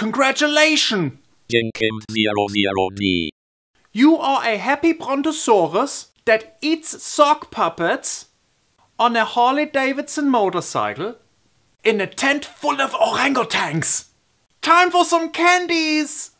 Congratulations! Genkim00D. You are a happy Brontosaurus that eats sock puppets on a Harley Davidson motorcycle in a tent full of orangutans. Time for some candies!